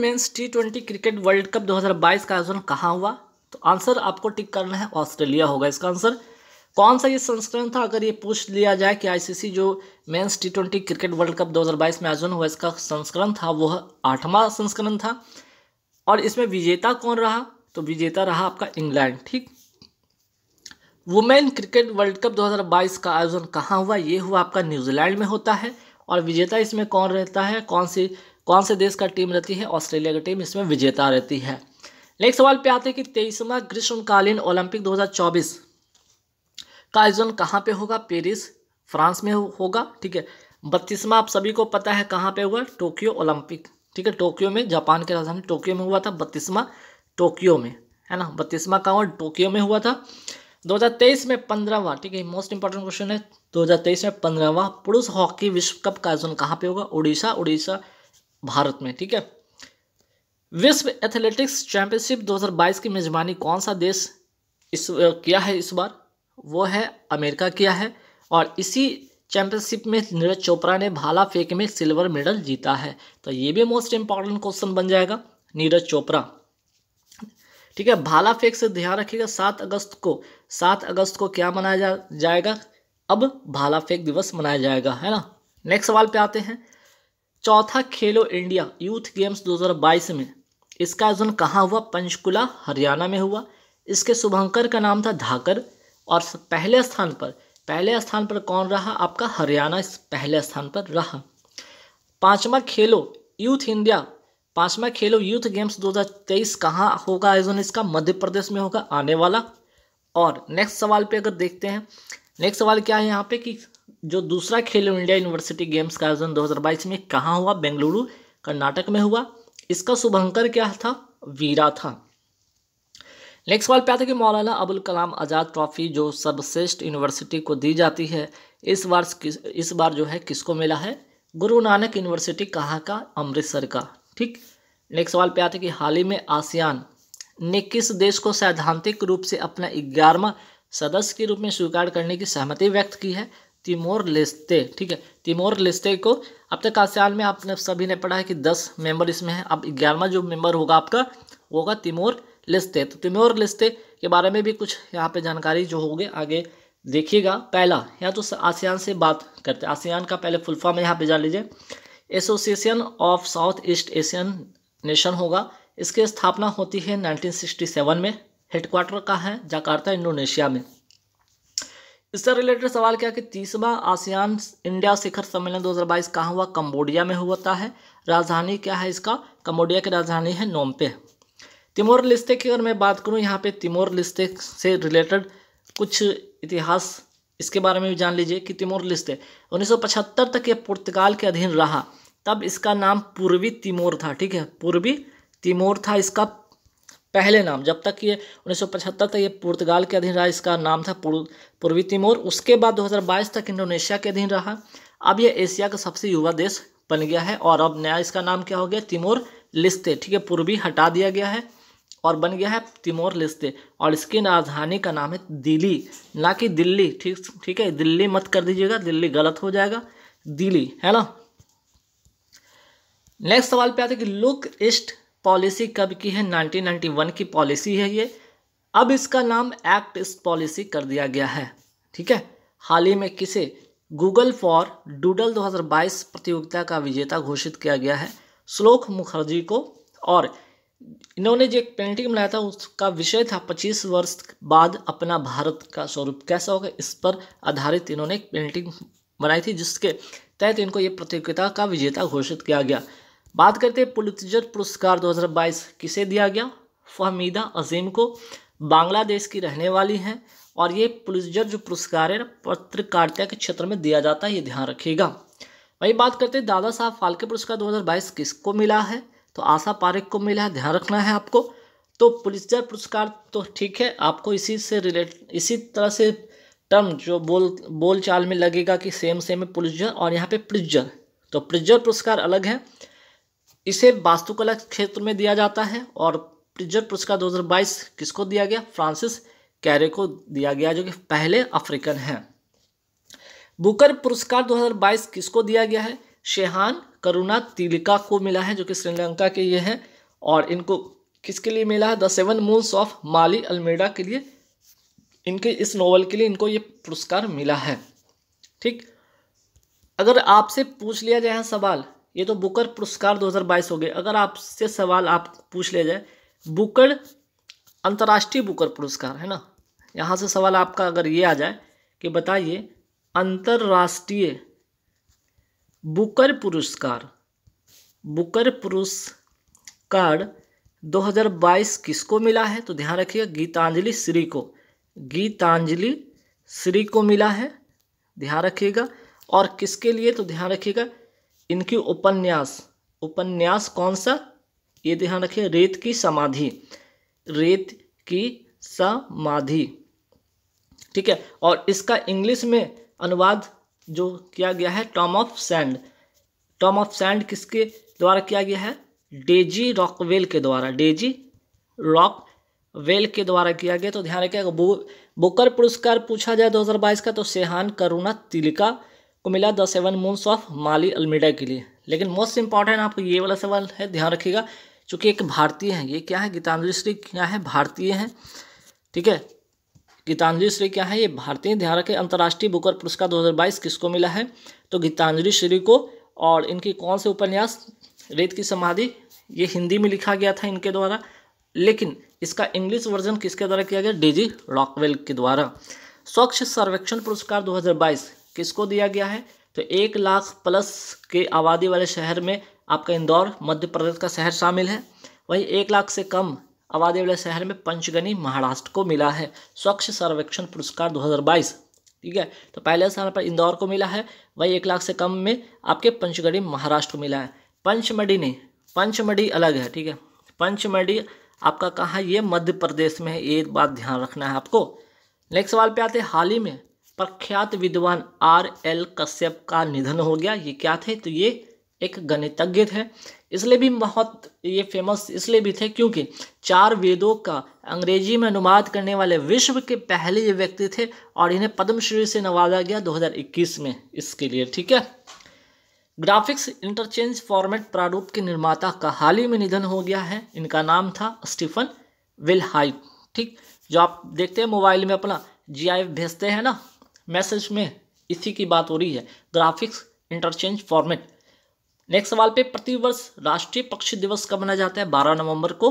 mains T twenty cricket world cup 2022 का आयोजन कहाँ हुआ तो आंसर आपको टिक करना है ऑस्ट्रेलिया होगा इसका आंसर कौन सा ये संस्करण था अगर ये पूछ लिया जाए कि आईसीसी जो men's T twenty cricket world cup 2022 में आयोजन हुआ इसका संस्करण था वह आठवां संस्करण था और इसमें विजेता कौन रहा तो विजेता रहा आपका इंग्लैंड ठीक वुमेन क्रिकेट वर्ल्ड कप 2022 का आयोजन कहाँ हुआ ये हुआ आपका न्यूजीलैंड में होता है और विजेता इसमें कौन रहता है कौन सी कौन से देश का टीम रहती है ऑस्ट्रेलिया की टीम इसमें विजेता रहती है नेक्स्ट सवाल पे आते हैं कि तेईसवा ग्रीष्मकालीन ओलंपिक 2024 का आयोजन कहाँ पे होगा पेरिस फ्रांस में होगा ठीक है बत्तीसवा आप सभी को पता है कहाँ पे हुआ टोक्यो ओलंपिक ठीक है टोक्यो में जापान की राजधानी टोक्यो में हुआ था बत्तीसवा टोक्यो में है ना बत्तीसवा कहाँ टोक्यो में हुआ था 2023 में पंद्रहवा ठीक है मोस्ट इंपॉर्टेंट क्वेश्चन है 2023 में पंद्रहवा पुरुष हॉकी विश्व कप का आयोजन कहाँ पे होगा उड़ीसा उड़ीसा भारत में ठीक है विश्व एथलेटिक्स चैंपियनशिप 2022 की मेज़बानी कौन सा देश इस किया है इस बार वो है अमेरिका किया है और इसी चैंपियनशिप में नीरज चोपड़ा ने भाला फेंक में सिल्वर मेडल जीता है तो ये भी मोस्ट इंपॉर्टेंट क्वेश्चन बन जाएगा नीरज चोपड़ा ठीक है भाला फेंक से ध्यान रखिएगा सात अगस्त को सात अगस्त को क्या मनाया जा, जाएगा अब भाला फेंक दिवस मनाया जाएगा है ना नेक्स्ट सवाल पे आते हैं चौथा खेलो इंडिया यूथ गेम्स 2022 में इसका आयोजन कहाँ हुआ पंचकुला हरियाणा में हुआ इसके शुभंकर का नाम था धाकर और पहले स्थान पर पहले स्थान पर कौन रहा आपका हरियाणा पहले स्थान पर रहा पांचवा खेलो यूथ इंडिया पांचवा खेलो यूथ गेम्स 2023 कहाँ होगा आयोजन इसका मध्य प्रदेश में होगा आने वाला और नेक्स्ट सवाल पे अगर देखते हैं नेक्स्ट सवाल क्या है यहाँ पे कि जो दूसरा खेलो इंडिया यूनिवर्सिटी गेम्स का आयोजन 2022 में कहाँ हुआ बेंगलुरु कर्नाटक में हुआ इसका शुभंकर क्या था वीरा था नेक्स्ट सवाल पे आता है कि मौलाना अबुल कलाम आज़ाद ट्रॉफी जो सर्वश्रेष्ठ यूनिवर्सिटी को दी जाती है इस बार इस बार जो है किसको मिला है गुरु नानक यूनिवर्सिटी कहाँ का अमृतसर का ठीक नेक्स्ट सवाल पे आते कि हाल ही में आसियान ने किस देश को सैद्धांतिक रूप से अपना ग्यारहवा सदस्य के रूप में स्वीकार करने की सहमति व्यक्त की है तिमोर लेस्ते ठीक है तिमोर लेस्ते को अब तक आसियान में आपने सभी ने पढ़ा है कि दस मेंबर इसमें हैं अब ग्यारहवा जो मेंबर होगा आपका वो होगा तिमोर लेस्ते तो तिमोर लेस्ते के बारे में भी कुछ यहाँ पे जानकारी जो होगी आगे देखिएगा पहला यहाँ तो आसियान से बात करते हैं आसियान का पहले फुल यहाँ पर जान लीजिए association of south east Asian nation होगा इसकी स्थापना होती है नाइनटीन में हेडक्वार्टर का है जाकार्ता इंडोनेशिया में इससे रिलेटेड सवाल क्या कि तीसवा आसियान इंडिया शिखर सम्मेलन 2022 कहाँ हुआ कम्बोडिया में हुआ है राजधानी क्या है इसका कम्बोडिया की राजधानी है नोमपे तिमोर लिस्ते की अगर मैं बात करूँ यहाँ पे तिमोर लिस्ते से रिलेटेड कुछ इतिहास इसके बारे में भी जान लीजिए कि तिमोर लिस्ते 1975 तक ये पुर्तगाल के अधीन रहा तब इसका नाम पूर्वी तिमोर था ठीक है पूर्वी तिमोर था इसका पहले नाम जब तक ये 1975 तक ये पुर्तगाल के अधीन रहा इसका नाम था पूर्वी तिमोर उसके बाद 2022 तक इंडोनेशिया के अधीन रहा अब ये एशिया का सबसे युवा देश बन गया है और अब नया इसका नाम क्या हो गया तिमोर लिस्ते ठीक है पूर्वी हटा दिया गया है और बन गया है तिमोर लिस्ते और इसकी राजधानी का नाम है दिल्ली ना कि दिल्ली ठीक ठीक है दिल्ली मत कर दीजिएगा दिल्ली गलत हो जाएगा दिल्ली है ना नेक्स्ट सवाल पे आते हैं कि लुक ईस्ट पॉलिसी कब की है 1991 की पॉलिसी है ये अब इसका नाम एक्ट इस पॉलिसी कर दिया गया है ठीक है हाल ही में किसे गूगल फॉर डूडल 2022 प्रतियोगिता का विजेता घोषित किया गया है श्लोक मुखर्जी को और इन्होंने जो एक पेंटिंग बनाया था उसका विषय था 25 वर्ष बाद अपना भारत का स्वरूप कैसा होगा इस पर आधारित इन्होंने एक पेंटिंग बनाई थी जिसके तहत इनको ये प्रतियोगिता का विजेता घोषित किया गया बात करते हैं पुलिसजर पुरस्कार 2022 किसे दिया गया फहमीदा अजीम को बांग्लादेश की रहने वाली हैं और ये पुलिसजर जो पुरस्कार है पत्रकारिता के क्षेत्र में दिया जाता है ये ध्यान रखिएगा वही बात करते हैं दादा साहब फाल्के पुरस्कार 2022 किसको मिला है तो आशा पारेख को मिला है ध्यान रखना है आपको तो पुलिसजर पुरस्कार तो ठीक है आपको इसी से रिलेट इसी तरह से टर्म जो बोल बोल चाल में लगेगा कि सेम सेम है पुलिसजर और यहाँ पे प्रिजर तो प्रिजर पुरस्कार अलग है इसे वास्तुकला क्षेत्र में दिया जाता है और प्रिजर पुरस्कार 2022 किसको दिया गया फ्रांसिस कैरे को दिया गया जो कि पहले अफ्रीकन हैं बुकर पुरस्कार 2022 किसको दिया गया है शेहान करुणा तिलिका को मिला है जो कि श्रीलंका के ये हैं और इनको किसके लिए मिला है the seven moons of Maali Almeida के लिए इनके इस नॉवल के लिए इनको ये पुरस्कार मिला है ठीक अगर आपसे पूछ लिया जाए सवाल ये तो बुकर पुरस्कार 2022 हो गए अगर आपसे सवाल आप पूछ ले जाए बुकर अंतर्राष्ट्रीय बुकर पुरस्कार है ना यहाँ से सवाल आपका अगर ये आ जाए कि बताइए अंतर्राष्ट्रीय बुकर पुरस्कार बुकर पुरस्कार 2022 किसको मिला है तो ध्यान रखिएगा गीतांजलि श्री को गीतांजलि श्री को मिला है ध्यान रखिएगा और किसके लिए तो ध्यान रखिएगा इनके उपन्यास उपन्यास कौन सा ये ध्यान रखिए रेत की समाधि रेत की समाधि ठीक है और इसका इंग्लिश में अनुवाद जो किया गया है tomb of sand tomb of sand किसके द्वारा किया गया है डेजी रॉकवेल के द्वारा डेजी रॉक वेल के द्वारा किया गया तो ध्यान रखिएगा बुकर पुरस्कार पूछा जाए 2022 का तो सेहान करुणा तिलिका को मिला the seven moons of Maali Almeida के लिए लेकिन मोस्ट इंपॉर्टेंट आपको ये वाला सवाल है ध्यान रखिएगा चूँकि एक भारतीय है ये क्या है गीतांजलि श्री क्या है भारतीय हैं ठीक है गीतांजलि श्री क्या है ये भारतीय ध्यान रखें अंतर्राष्ट्रीय बुकर पुरस्कार 2022 किसको मिला है तो गीतांजलि श्री को और इनकी कौन से उपन्यास रेत की समाधि ये हिंदी में लिखा गया था इनके द्वारा लेकिन इसका इंग्लिश वर्जन किसके द्वारा किया गया डी जी के द्वारा स्वच्छ सर्वेक्षण पुरस्कार 2022 किसको दिया गया है तो एक लाख प्लस के आबादी वाले शहर में आपका इंदौर मध्य प्रदेश का शहर शामिल है वहीं एक लाख से कम आबादी वाले शहर में पंचगनी महाराष्ट्र को मिला है स्वच्छ सर्वेक्षण पुरस्कार 2022 ठीक है तो पहले स्थान पर इंदौर को मिला है वही एक लाख से कम में आपके पंचगढ़ी महाराष्ट्र को मिला है पंचमढ़ी नहीं पंचमढ़ी अलग है ठीक है पंचमढ़ी आपका कहाँ ये मध्य प्रदेश में है ये बात ध्यान रखना है आपको नेक्स्ट सवाल पे आते हैं हाल ही में प्रख्यात विद्वान आर एल कश्यप का निधन हो गया ये क्या थे तो ये एक गणितज्ञ थे इसलिए भी बहुत ये फेमस इसलिए भी थे क्योंकि चार वेदों का अंग्रेजी में अनुवाद करने वाले विश्व के पहले ये व्यक्ति थे और इन्हें पद्मश्री से नवाजा गया 2021 में इसके लिए ठीक है ग्राफिक्स इंटरचेंज फॉर्मेट प्रारूप के निर्माता का हाल ही में निधन हो गया है इनका नाम था स्टीफन विलहाइट ठीक जो आप देखते हैं मोबाइल में अपना जी भेजते हैं ना मैसेज में इसी की बात हो रही है ग्राफिक्स इंटरचेंज फॉर्मेट नेक्स्ट सवाल पे प्रतिवर्ष राष्ट्रीय पक्षी दिवस कब मनाया जाता है बारह नवंबर को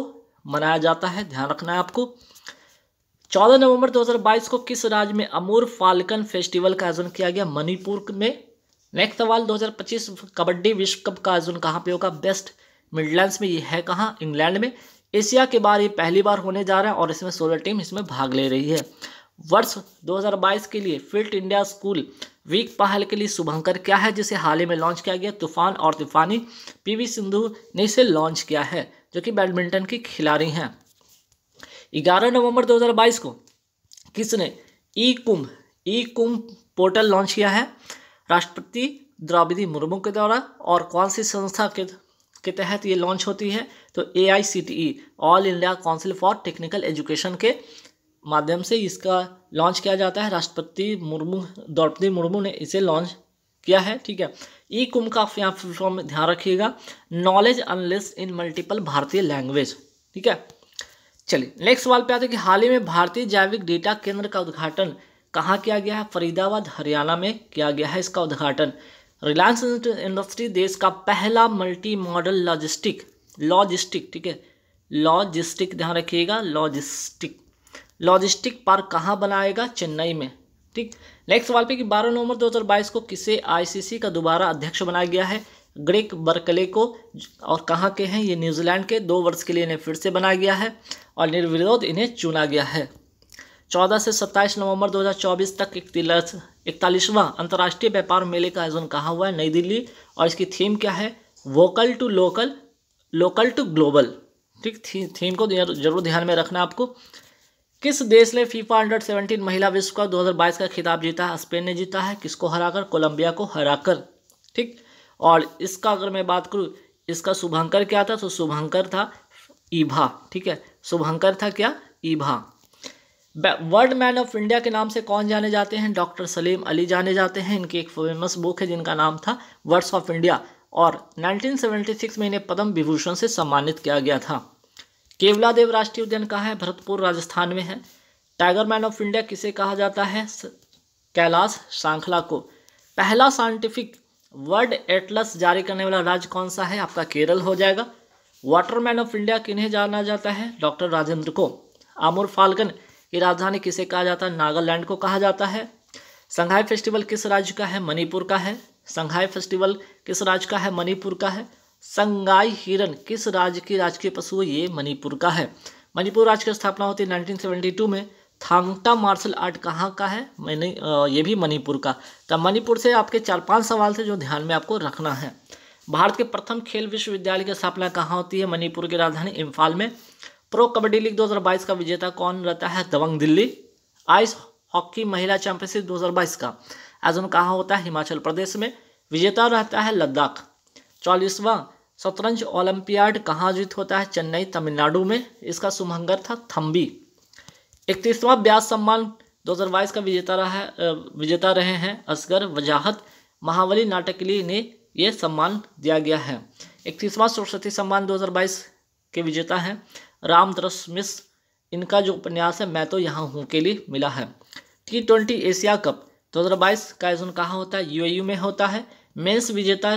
मनाया जाता है ध्यान रखना है आपको चौदह नवंबर 2022 को किस राज्य में अमूर फाल्कन फेस्टिवल का आयोजन किया गया मणिपुर में नेक्स्ट सवाल 2025 कबड्डी विश्व कप का आयोजन कहाँ पे होगा बेस्ट मिडलैंड में ये है कहाँ इंग्लैंड में एशिया के बार ये पहली बार होने जा रहा है और इसमें सोलह टीम इसमें भाग ले रही है वर्ष 2022 के लिए फिल्ट इंडिया स्कूल वीक पहल के लिए शुभंकर क्या है जिसे हाल ही में लॉन्च किया गया तूफान और तूफानी पीवी सिंधु ने इसे लॉन्च किया है जो कि बैडमिंटन की खिलाड़ी हैं 11 नवंबर 2022 को किसने ई कुंभ ई कुंभ पोर्टल लॉन्च किया है राष्ट्रपति द्रौपदी मुर्मू के द्वारा और कौन सी संस्था के के तहत ये लॉन्च होती है तो A I C T E all India council for technical education के माध्यम से इसका लॉन्च किया जाता है राष्ट्रपति मुर्मू द्रौपदी मुर्मू ने इसे लॉन्च किया है ठीक है ई कुंभ का आप यहाँ फॉर्म में ध्यान रखिएगा नॉलेज अनलिस्ट इन मल्टीपल भारतीय लैंग्वेज ठीक है चलिए नेक्स्ट सवाल पे आते हैं कि हाल ही में भारतीय जैविक डेटा केंद्र का उद्घाटन कहाँ किया गया है फरीदाबाद हरियाणा में किया गया है इसका उद्घाटन रिलायंस इंडस्ट्री देश का पहला मल्टी मॉडल लॉजिस्टिक लॉजिस्टिक ठीक है लॉजिस्टिक ध्यान रखिएगा लॉजिस्टिक लॉजिस्टिक पार्क कहाँ बनाएगा चेन्नई में ठीक नेक्स्ट सवाल पे कि 12 नवंबर 2022 को किसे आईसीसी का दोबारा अध्यक्ष बनाया गया है ग्रेक बर्कले को और कहाँ के हैं ये न्यूजीलैंड के दो वर्ष के लिए इन्हें फिर से बनाया गया है और निर्विरोध इन्हें चुना गया है 14 से 27 नवंबर 2024 तक इकतीस इकतालीसवां अंतर्राष्ट्रीय व्यापार मेले का आयोजन कहाँ हुआ है नई दिल्ली और इसकी थीम क्या है vocal to local local to global ठीक थी, थीम को जरूर ध्यान में रखना आपको किस देश ने फीफा अंडर 17 महिला विश्व कप 2022 का खिताब जीता है स्पेन ने जीता है किसको हराकर कोलंबिया को हराकर ठीक और इसका अगर मैं बात करूँ इसका शुभंकर क्या था तो शुभंकर था ईभा ठीक है शुभंकर था क्या Ibha world man of India के नाम से कौन जाने जाते हैं डॉक्टर सलीम अली जाने जाते हैं इनकी एक फेमस बुक है जिनका नाम था वर्ड्स ऑफ इंडिया और 1976 में इन्हें पद्म विभूषण से सम्मानित किया गया था केवला देव राष्ट्रीय उद्यान कहाँ है भरतपुर राजस्थान में है टाइगर मैन ऑफ इंडिया किसे कहा जाता है कैलाश सांखला को पहला साइंटिफिक वर्ल्ड एटलस जारी करने वाला राज्य कौन सा है आपका केरल हो जाएगा वाटर मैन ऑफ इंडिया किन्हें जाना जाता है डॉक्टर राजेंद्र को आमूर फाल्कन की राजधानी किसे कहा जाता है नागालैंड को कहा जाता है संघाई फेस्टिवल किस राज्य का है मणिपुर का है संघाई फेस्टिवल किस राज्य का है मणिपुर का है संगाई हिरन किस राज्य की राजकीय पशु है ये मणिपुर का है मणिपुर राज्य की स्थापना होती है 1972 में थांगटा मार्शल आर्ट कहाँ का है मैंने ये भी मणिपुर का तो मणिपुर से आपके चार पांच सवाल थे जो ध्यान में आपको रखना है भारत के प्रथम खेल विश्वविद्यालय की स्थापना कहाँ होती है मणिपुर की राजधानी इम्फाल में प्रो कबड्डी लीग 2022 का विजेता कौन रहता है दबंग दिल्ली आइस हॉकी महिला चैंपियनशिप दो का आयोजन कहाँ होता है हिमाचल प्रदेश में विजेता रहता है लद्दाख चालीसवां शतरंज ओलंपियाड कहाँ आयोजित होता है चेन्नई तमिलनाडु में इसका सुमहंगर था थम्बी इकतीसवां ब्यास सम्मान दो का विजेता रहा है विजेता रहे हैं असगर वजाहत महावली नाटक के लिए इन्हें यह सम्मान दिया गया है इकतीसवां सरस्वती सम्मान 2022 के विजेता हैं रामद्रस मिस इनका जो उपन्यास है मैं तो यहाँ हूँ के लिए मिला है टी ट्वेंटी एशिया कप 2022 का आयोजन कहाँ होता है यूएयू में होता है मेंस विजेता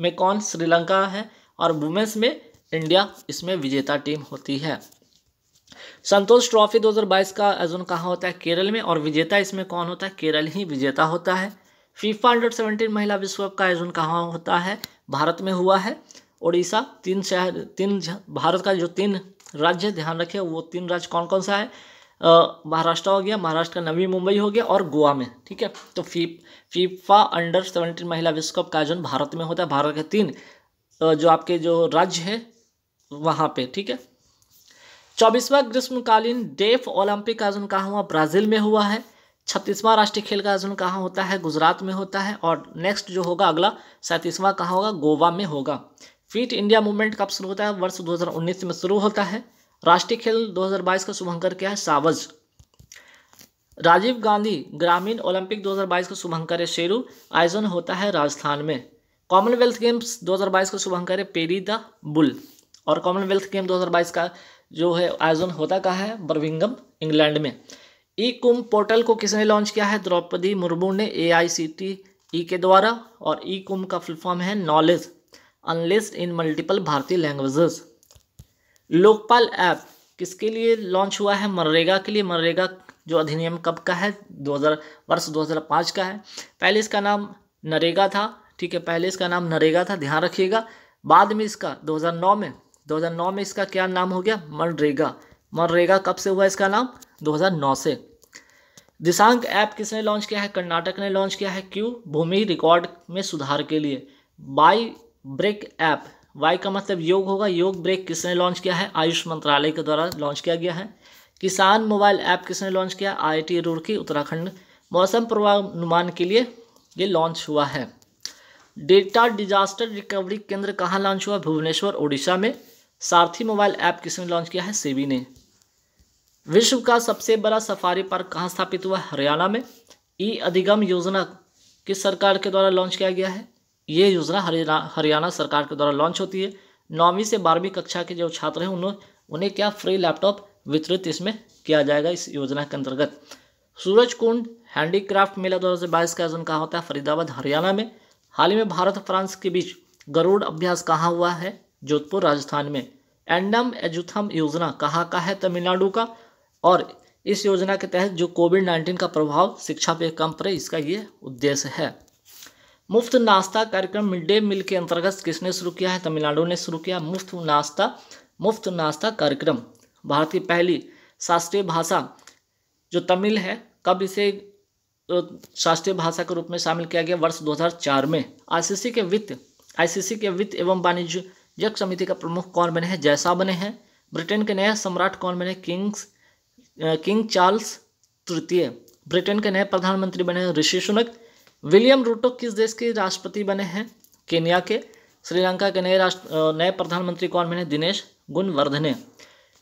में कौन श्रीलंका है और वुमेंस में इंडिया इसमें विजेता टीम होती है संतोष ट्रॉफी 2022 का आयोजन कहाँ होता है केरल में और विजेता इसमें कौन होता है केरल ही विजेता होता है फीफा अंडर सेवेंटीन महिला विश्व कप का आयोजन कहाँ होता है भारत में हुआ है उड़ीसा तीन शहर तीन भारत का जो तीन राज्य ध्यान रखें वो तीन राज्य कौन कौन सा है महाराष्ट्र हो गया महाराष्ट्र का नवी मुंबई हो गया और गोवा में ठीक है तो फी फीफा अंडर सेवेंटीन महिला विश्व कप का आयोजन भारत में होता है भारत के तीन जो आपके जो राज्य है वहाँ पे ठीक है चौबीसवा ग्रीष्मकालीन डेफ ओलंपिक आयोजन कहाँ हुआ ब्राज़ील में हुआ है छत्तीसवां राष्ट्रीय खेल का आयोजन कहाँ होता है गुजरात में होता है और नेक्स्ट जो होगा अगला सैंतीसवां कहाँ होगा गोवा में होगा फिट इंडिया मूवमेंट कब शुरू होता है वर्ष 2019 में शुरू होता है राष्ट्रीय खेल 2022 का शुभंकर क्या है सावज राजीव गांधी ग्रामीण ओलंपिक 2022 का शुभंकर है शेरू आयोजन होता है राजस्थान में कॉमनवेल्थ गेम्स 2022 का शुभंकर है पेरी द बुल और कॉमनवेल्थ गेम 2022 का जो है आयोजन होता कहा है बर्विंगम इंग्लैंड में ई कुम पोर्टल को किसने लॉन्च किया है द्रौपदी मुर्मू ने ए आई सी टी ई के द्वारा और ई कुम का फुलफॉर्म है नॉलेज अनलिस्ट इन मल्टीपल भारतीय लैंग्वेजेस लोकपाल ऐप किसके लिए लॉन्च हुआ है मनरेगा के लिए मनरेगा जो अधिनियम कब का है 2000 वर्ष 2005 का है पहले इसका नाम नरेगा था ठीक है पहले इसका नाम नरेगा था ध्यान रखिएगा बाद में इसका 2009 में 2009 में इसका क्या नाम हो गया मनरेगा मनरेगा कब से हुआ इसका नाम 2009 से दिशांक ऐप किसने लॉन्च किया है कर्नाटक ने लॉन्च किया है क्यों भूमि रिकॉर्ड में सुधार के लिए बाई ब्रेक ऐप वाई का मतलब योग होगा योग ब्रेक किसने लॉन्च किया है आयुष मंत्रालय के द्वारा लॉन्च किया गया है किसान मोबाइल ऐप किसने लॉन्च किया आई रुड़की उत्तराखंड मौसम पूर्वानुमान के लिए ये लॉन्च हुआ है डेटा डिजास्टर रिकवरी केंद्र कहाँ लॉन्च हुआ भुवनेश्वर ओडिशा में सारथी मोबाइल ऐप किसने लॉन्च किया है सेबी ने विश्व का सबसे बड़ा सफारी पार्क कहाँ स्थापित हुआ हरियाणा में ई अधिगम योजना किस सरकार के द्वारा लॉन्च किया गया है ये योजना हरियाणा सरकार के द्वारा लॉन्च होती है नौवीं से बारहवीं कक्षा के जो छात्र हैं उन्हें उन्हें क्या फ्री लैपटॉप वितरित इसमें किया जाएगा इस योजना के अंतर्गत सूरज कुंड हैंडीक्राफ्ट मेला दो हज़ार बाईस का आयोजन कहाँ होता है फरीदाबाद हरियाणा में हाल ही में भारत और फ्रांस के बीच गरुड़ अभ्यास कहाँ हुआ है जोधपुर राजस्थान में एंडम एजुथम योजना कहाँ का है तमिलनाडु का और इस योजना के तहत जो कोविड नाइन्टीन का प्रभाव शिक्षा पे कम पड़े इसका ये उद्देश्य है मुफ्त नाश्ता कार्यक्रम मिड डे मील के अंतर्गत किसने शुरू किया है तमिलनाडु ने शुरू किया मुफ्त नाश्ता मुफ्त नाश्ता कार्यक्रम भारत की पहली शास्त्रीय भाषा जो तमिल है कब इसे शास्त्रीय भाषा के रूप में शामिल किया गया वर्ष 2004 में आईसीसी के वित्त आईसीसी के वित्त एवं वाणिज्यक समिति का प्रमुख कौन बने हैं जैसा बने हैं ब्रिटेन के नए सम्राट कौन बने किंग्स किंग चार्ल्स तृतीय ब्रिटेन के नए प्रधानमंत्री बने ऋषि सुनक विलियम रूटो किस देश के राष्ट्रपति बने हैं केन्या के श्रीलंका के नए राष्ट्र नए प्रधानमंत्री कौन बने Dinesh Gunawardena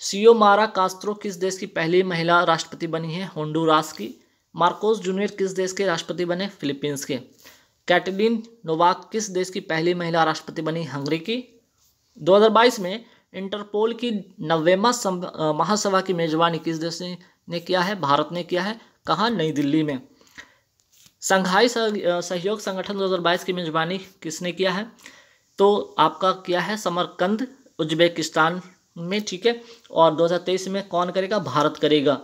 Xiomara Castro किस देश की पहली महिला राष्ट्रपति बनी है होंडुरास की मार्कोस जूनियर किस देश के राष्ट्रपति बने फिलीपींस के कैटलिन नोवाक किस देश की पहली महिला राष्ट्रपति बनी हंगरी की 2022 में इंटरपोल की नब्बेवा महासभा की मेजबानी किस देश ने किया है भारत ने किया है कहाँ नई दिल्ली में संघाई सहयोग संगठन 2022 की मेजबानी किसने किया है तो आपका किया है समरकंद उज्बेकिस्तान में ठीक है और 2023 में कौन करेगा भारत करेगा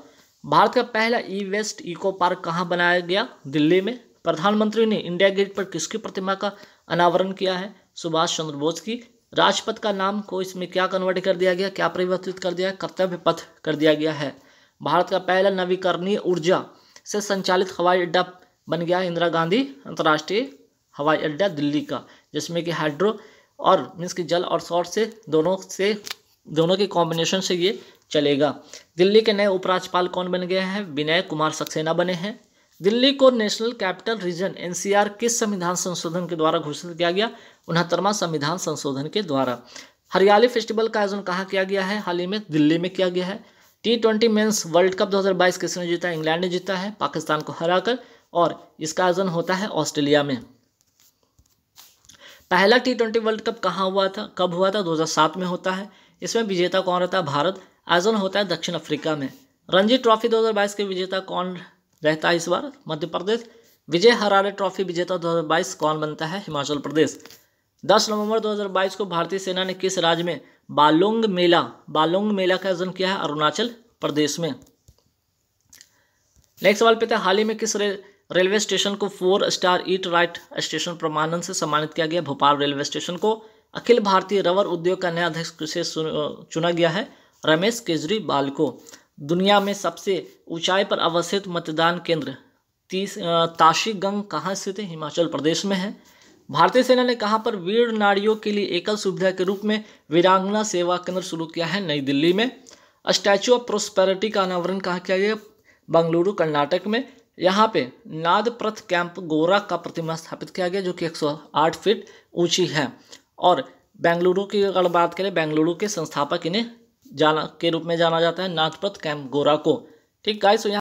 भारत का पहला ई वेस्ट इको पार्क कहाँ बनाया गया दिल्ली में प्रधानमंत्री ने इंडिया गेट पर किसकी प्रतिमा का अनावरण किया है सुभाष चंद्र बोस की राजपथ का नाम को इसमें क्या कन्वर्ट कर दिया गया क्या परिवर्तित कर दिया कर्तव्य पथ कर दिया गया है भारत का पहला नवीकरणीय ऊर्जा से संचालित हवाई अड्डा बन गया इंदिरा गांधी अंतर्राष्ट्रीय हवाई अड्डा दिल्ली का जिसमें कि हाइड्रो और मीन्स की जल और सौर से दोनों से दोनों के कॉम्बिनेशन से ये चलेगा दिल्ली के नए उपराज्यपाल कौन बन गए हैं विनय कुमार सक्सेना बने हैं दिल्ली को नेशनल कैपिटल रीजन एनसीआर किस संविधान संशोधन के द्वारा घोषित किया गया उनहत्तरवा संविधान संशोधन के द्वारा हरियाली फेस्टिवल का आयोजन कहाँ किया गया है हाल ही में दिल्ली में किया गया है T twenty men's world cup 2022 किसने जीता इंग्लैंड ने जीता है पाकिस्तान को हराकर और इसका आयोजन होता है ऑस्ट्रेलिया में पहला टी ट्वेंटी वर्ल्ड कप कहाँ हुआ था कब हुआ था 2007 में होता है इसमें विजेता कौन रहता है भारत आयोजन होता है दक्षिण अफ्रीका में रणजी ट्रॉफी 2022 के विजेता कौन रहता है इस बार मध्य प्रदेश विजय हरारे ट्रॉफी विजेता 2022 कौन बनता है हिमाचल प्रदेश 10 नवंबर 2022 को भारतीय सेना ने किस राज्य में बालोंग मेला बालोंग मेला का आयोजन किया है अरुणाचल प्रदेश में नेक्स्ट सवाल पे था हाल ही में किस रेल रेलवे स्टेशन को four star eat right station प्रमाणन से सम्मानित किया गया भोपाल रेलवे स्टेशन को अखिल भारतीय रबर उद्योग का नया अध्यक्ष से चुना गया है रमेश केजरीवाल को दुनिया में सबसे ऊंचाई पर अवस्थित मतदान केंद्र तीस ताशीगंग कहाँ स्थित है हिमाचल प्रदेश में है भारतीय सेना ने कहाँ पर वीर नारियों के लिए एकल सुविधा के रूप में वीरांगना सेवा केंद्र शुरू किया है नई दिल्ली में स्टैचू ऑफ प्रोस्पेरिटी का अनावरण कहाँ किया गया बंगलुरु कर्नाटक में यहाँ पे नादप्रथ कैंप गोरा का प्रतिमा स्थापित किया गया जो कि 108 फीट ऊंची है और बेंगलुरु की अगर बात करें बेंगलुरु के संस्थापक इन्हें जाना के रूप में जाना जाता है नादप्रथ कैंप गोरा को ठीक गाइस तो यहाँ